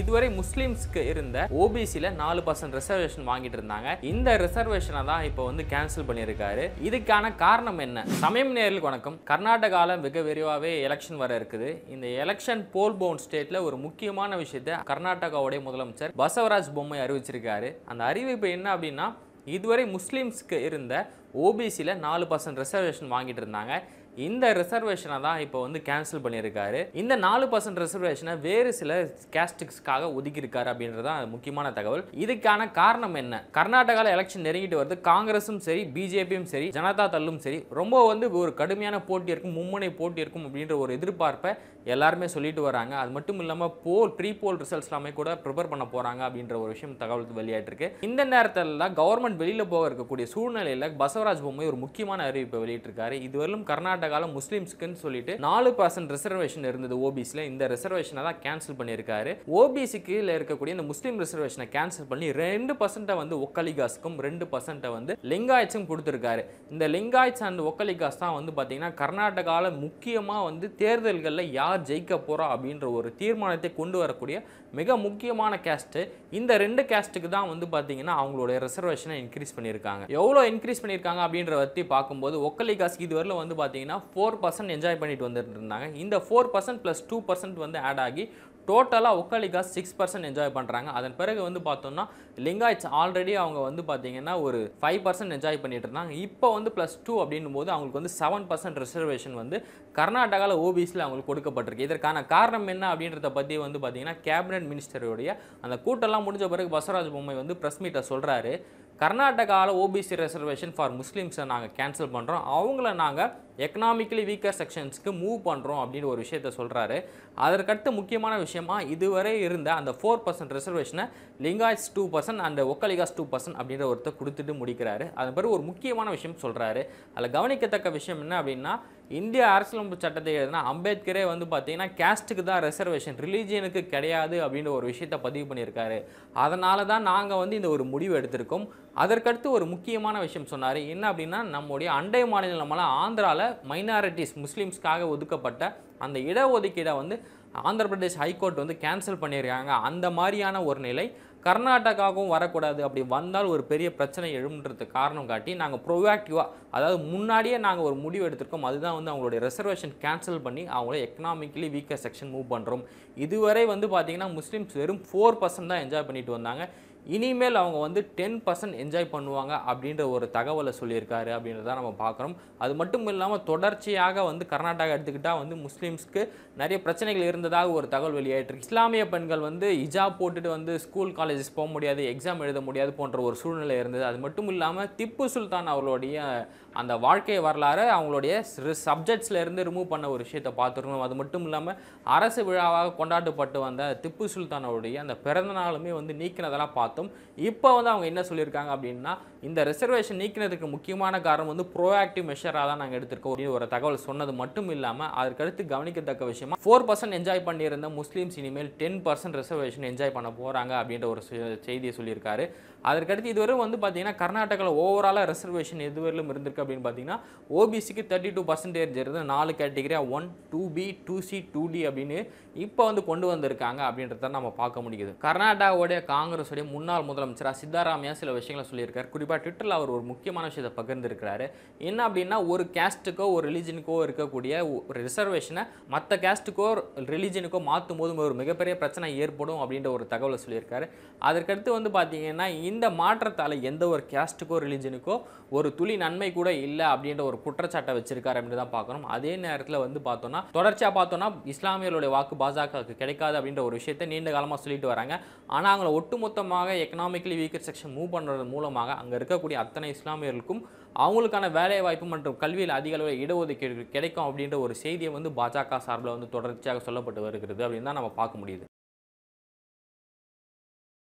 இதுவரை முஸ்லீம்ஸ்க்கு இருந்த ஓபிசியில் நாலு பர்சன்ட் ரிசர்வேஷன் வாங்கிட்டு இருந்தாங்க இந்த ரிசர்வேஷனை தான் இப்போ வந்து கேன்சல் பண்ணியிருக்காரு இதுக்கான காரணம் என்ன சமயம் நேரில் வணக்கம் கர்நாடகாவில் மிக விரிவாகவே எலெக்ஷன் வர இருக்குது இந்த எலெக்ஷன் போல் பவுன் ஸ்டேட்டில் ஒரு முக்கியமான விஷயத்தை கர்நாடகாவுடைய முதலமைச்சர் பசவராஜ் பொம்மை அறிவிச்சிருக்காரு அந்த அறிவிப்பு என்ன அப்படின்னா இதுவரை முஸ்லீம்ஸ்க்கு இருந்த ஓபிசியில் நாலு பர்சன்ட் ரிசர்வேஷன் வாங்கிட்டு இருந்தாங்க இந்த ரிசர்வேஷனை தான் இப்போ வந்து கேன்சல் பண்ணியிருக்காரு இந்த நாலு பர்சன்ட் ரிசர்வேஷனை வேறு சில கேஸ்டிக்ஸ்க்காக ஒதுக்கியிருக்காரு அப்படின்றது தான் முக்கியமான தகவல் இதுக்கான காரணம் என்ன கர்நாடகாவில் எலெக்ஷன் நெருங்கிட்டு வருது காங்கிரஸும் சரி பிஜேபியும் சரி ஜனதா தள்ளும் சரி ரொம்ப வந்து ஒரு கடுமையான போட்டி இருக்கும் மும்முனை போட்டி இருக்கும் அப்படின்ற ஒரு எதிர்பார்ப்பை எல்லாருமே சொல்லிட்டு வராங்க அது மட்டும் இல்லாமல் போல் ப்ரீ போல் ரிசல்ட்ஸ் எல்லாமே கூட ப்ரிப்பேர் பண்ண போகிறாங்க அப்படின்ற ஒரு விஷயம் தகவல் இருக்கு இந்த நேரத்தில் தான் கவர்மெண்ட் வெளியில் போக இருக்கக்கூடிய சூழ்நிலையில் பசவராஜ் பொம்மை ஒரு முக்கியமான அறிவிப்பை வெளியிட்டிருக்காரு இதுவரையிலும் கர்நாடக ஆண்ட காலம் முஸ்லீம்ஸ்க்குன்னு சொல்லிட்டு நாலு பர்சன்ட் ரிசர்வேஷன் இருந்தது ஓபிசியில் இந்த ரிசர்வேஷனை தான் கேன்சல் பண்ணியிருக்காரு ஓபிசிக்கு இருக்கக்கூடிய இந்த முஸ்லீம் ரிசர்வேஷனை கேன்சல் பண்ணி ரெண்டு பர்சன்ட்டை வந்து ஒக்கலிகாஸ்க்கும் ரெண்டு பர்சன்ட்டை வந்து லிங்காயத்துக்கும் கொடுத்துருக்காரு இந்த லிங்காய்ட்ஸ் அண்ட் ஒக்கலிகாஸ் தான் வந்து பார்த்தீங்கன்னா கர்நாடகாவில் முக்கியமாக வந்து தேர்தல்களில் யார் ஜெயிக்க போகிறா அப்படின்ற ஒரு தீர்மானத்தை கொண்டு வரக்கூடிய மிக முக்கியமான கேஸ்ட்டு இந்த ரெண்டு கேஸ்ட்டுக்கு தான் வந்து பார்த்தீங்கன்னா அவங்களுடைய ரிசர்வேஷனை இன்க்ரீஸ் பண்ணியிருக்காங்க எவ்வளோ இன்க்ரீஸ் பண்ணியிருக்காங்க அப்படின்ற பற்றி பார்க்கும்போது ஒக்கலிகாஸ்க்கு இதுவரையில் வந்து பார்த்தீங்கன்னா பார்த்தீங்கன்னா ஃபோர் பர்சன்ட் என்ஜாய் பண்ணிட்டு வந்துட்டு இருந்தாங்க இந்த four percent plus two percent வந்து ஆட் ஆகி டோட்டலாக ஒக்காலிகா சிக்ஸ் பர்சன்ட் என்ஜாய் பண்ணுறாங்க அதன் பிறகு வந்து பார்த்தோம்னா லிங்காய்ச் ஆல்ரெடி அவங்க வந்து பார்த்தீங்கன்னா ஒரு ஃபைவ் பர்சன்ட் என்ஜாய் பண்ணிட்டு இருந்தாங்க இப்போ வந்து ப்ளஸ் டூ அப்படின்னும் போது அவங்களுக்கு வந்து செவன் பர்சன்ட் ரிசர்வேஷன் வந்து கர்நாடகாவில் ஓபிசியில் அவங்களுக்கு கொடுக்கப்பட்டிருக்கு இதற்கான காரணம் என்ன அப்படின்றத பற்றி வந்து பார்த்தீங்கன்னா கேபினட் மினிஸ்டருடைய அந்த கூட்டம்லாம் முடிஞ்ச பிறகு பசவராஜ் பொம்மை வந்து ப்ரெஸ் மீட்டை சொல்கிறாரு கர்நாடகாவில் ஓபிசி ரிசர்வேஷன் ஃபார் முஸ்லீம்ஸை நாங்கள் கேன்சல் பண்ணுறோம் அவங்கள நாங்கள் எக்கனாமிக்கலி வீக்கர் செக்ஷன்ஸ்க்கு மூவ் பண்ணுறோம் அப்படின்னு ஒரு விஷயத்த சொல்கிறாரு அதற்கடுத்து முக்கியமான விஷயமா இதுவரை இருந்த அந்த ஃபோர் பர்சன்ட் ரிசர்வேஷனை லிங்காய்ஸ் டூ பர்சன்ட் அந்த ஒக்கலிகாஸ் டூ பர்சன்ட் அப்படின்ற ஒருத்தர் கொடுத்துட்டு முடிக்கிறாரு அதன் பிறகு ஒரு முக்கியமான விஷயம் சொல்கிறாரு அதில் கவனிக்கத்தக்க விஷயம் என்ன அப்படின்னா இந்திய அரசியலமைப்பு சட்டத்தை எழுதினா அம்பேத்கரே வந்து பார்த்தீங்கன்னா கேஸ்ட்டுக்கு தான் ரிசர்வேஷன் ரிலீஜியனுக்கு கிடையாது அப்படின்ற ஒரு விஷயத்த பதிவு பண்ணியிருக்காரு அதனால தான் நாங்கள் வந்து இந்த ஒரு முடிவு எடுத்திருக்கோம் அதற்கடுத்து ஒரு முக்கியமான விஷயம் சொன்னார் என்ன அப்படின்னா நம்முடைய அண்டை மாநிலமான ஆந்திராவில் அதனால் மைனாரிட்டிஸ் முஸ்லீம்ஸ்க்காக ஒதுக்கப்பட்ட அந்த இடஒதுக்கீடை வந்து ஆந்திர பிரதேஷ் ஹைகோர்ட் வந்து கேன்சல் பண்ணியிருக்காங்க அந்த மாதிரியான ஒரு நிலை கர்நாடகாவுக்கும் வரக்கூடாது அப்படி வந்தால் ஒரு பெரிய பிரச்சனை எழும்ன்றது காரணம் காட்டி நாங்கள் ப்ரொவாக்டிவாக அதாவது முன்னாடியே நாங்கள் ஒரு முடிவு எடுத்திருக்கோம் அதுதான் வந்து அவங்களுடைய ரிசர்வேஷன் கேன்சல் பண்ணி அவங்கள எக்கனாமிக்கலி வீக்கர் செக்ஷன் மூவ் பண்ணுறோம் இதுவரை வந்து பார்த்திங்கன்னா முஸ்லீம்ஸ் வெறும் ஃபோர் பர்சன்ட் தான் என்ஜாய் பண்ணிட்டு வந்தாங்க இனிமேல் அவங்க வந்து டென் பர்சன்ட் என்ஜாய் பண்ணுவாங்க அப்படின்ற ஒரு தகவலை சொல்லியிருக்காரு அப்படின்றத நம்ம பார்க்குறோம் அது மட்டும் இல்லாமல் தொடர்ச்சியாக வந்து கர்நாடகா எடுத்துக்கிட்டால் வந்து முஸ்லீம்ஸ்க்கு நிறைய பிரச்சனைகள் இருந்ததாக ஒரு தகவல் வெளியாயிட்டிருக்கு இஸ்லாமிய பெண்கள் வந்து இஜா போட்டுட்டு வந்து ஸ்கூல் காலேஜஸ் போக முடியாது எக்ஸாம் எழுத முடியாது போன்ற ஒரு சூழ்நிலை இருந்தது அது மட்டும் இல்லாமல் திப்பு சுல்தான் அவர்களுடைய அந்த வாழ்க்கை வரலாறு அவங்களுடைய சப்ஜெக்ட்ஸ்லேருந்து ரிமூவ் பண்ண ஒரு விஷயத்தை பார்த்துருக்கணும் அது மட்டும் இல்லாமல் அரசு விழாவாக கொண்டாடப்பட்டு வந்த திப்பு சுல்தானோடைய அந்த பிறந்த நாளுமே வந்து நீக்கினதெல்லாம் பார்த்து பார்த்தோம் இப்போ வந்து அவங்க என்ன சொல்லியிருக்காங்க அப்படின்னா இந்த ரிசர்வேஷன் நீக்கினதுக்கு முக்கியமான காரணம் வந்து ப்ரோஆக்டிவ் மெஷராக தான் நாங்கள் எடுத்திருக்கோம் ஒரு தகவல் சொன்னது மட்டும் இல்லாமல் அதற்கடுத்து கவனிக்கத்தக்க விஷயமா ஃபோர் பர்சன்ட் என்ஜாய் பண்ணியிருந்த முஸ்லீம்ஸ் இனிமேல் டென் பர்சன்ட் ரிசர்வேஷன் என்ஜாய் பண்ண போகிறாங்க அப்படின்ற ஒரு செய்தியை சொல்லியிருக்காரு அதற்கடுத்து இதுவரை வந்து பார்த்தீங்கன்னா கர்நாடகாவில் ஓவராலாக ரிசர்வேஷன் எதுவரையிலும் இருந்திருக்கு அப்படின்னு பார்த்தீங்கன்னா ஓபிசிக்கு தேர்ட்டி டூ பர்சன்டேஜ் இருந்து நாலு கேட்டகிரியாக one two B two C two D அப்படின்னு இப்போ வந்து கொண்டு வந்திருக்காங்க அப்படின்றத நம்ம பார்க்க முடியுது கர்நாடகாவுடைய காங்கிரஸுடைய முன் முன்னாள் முதலமைச்சராக சித்தாராமையா சில விஷயங்களை சொல்லியிருக்கார் குறிப்பாக ட்விட்டரில் அவர் ஒரு முக்கியமான விஷயத்தை பகிர்ந்துருக்கிறாரு என்ன அப்படின்னா ஒரு கேஸ்ட்டுக்கோ ஒரு ரிலீஜனுக்கோ இருக்கக்கூடிய ஒரு ரிசர்வேஷனை மற்ற கேஸ்ட்டுக்கோ ரிலீஜனுக்கோ மாற்றும் போது ஒரு மிகப்பெரிய பிரச்சனை ஏற்படும் அப்படின்ற ஒரு தகவலை சொல்லியிருக்காரு அதற்கடுத்து வந்து பார்த்திங்கன்னா இந்த மாற்றத்தால் எந்த ஒரு கேஸ்ட்டுக்கோ ரிலீஜனுக்கோ ஒரு துளி நன்மை கூட இல்லை அப்படின்ற ஒரு குற்றச்சாட்டை வச்சிருக்காரு அப்படின்னு தான் பார்க்கணும் அதே நேரத்தில் வந்து பார்த்தோன்னா தொடர்ச்சியாக பார்த்தோன்னா இஸ்லாமியர்களுடைய வாக்கு பாஜகவுக்கு கிடைக்காது அப்படின்ற ஒரு விஷயத்தை நீண்ட காலமாக சொல்லிட்டு வராங்க ஆனால் அவங்கள ஒட்டுமொத்தமாக மூலமாக எக்கனாமிக்கலி வீக்கர் செக்ஷன் மூவ் பண்ணுறது மூலமாக அங்கே இருக்கக்கூடிய அத்தனை இஸ்லாமியர்களுக்கும் அவங்களுக்கான வேலைவாய்ப்பு மற்றும் கல்வியில் அதிக அளவில் இடஒதுக்கீடு கிடைக்கும் அப்படின்ற ஒரு செய்தியை வந்து பாஜக சார்பில் வந்து தொடர்ச்சியாக சொல்லப்பட்டு வருகிறது அப்படின்னு தான் நம்ம பார்க்க முடியுது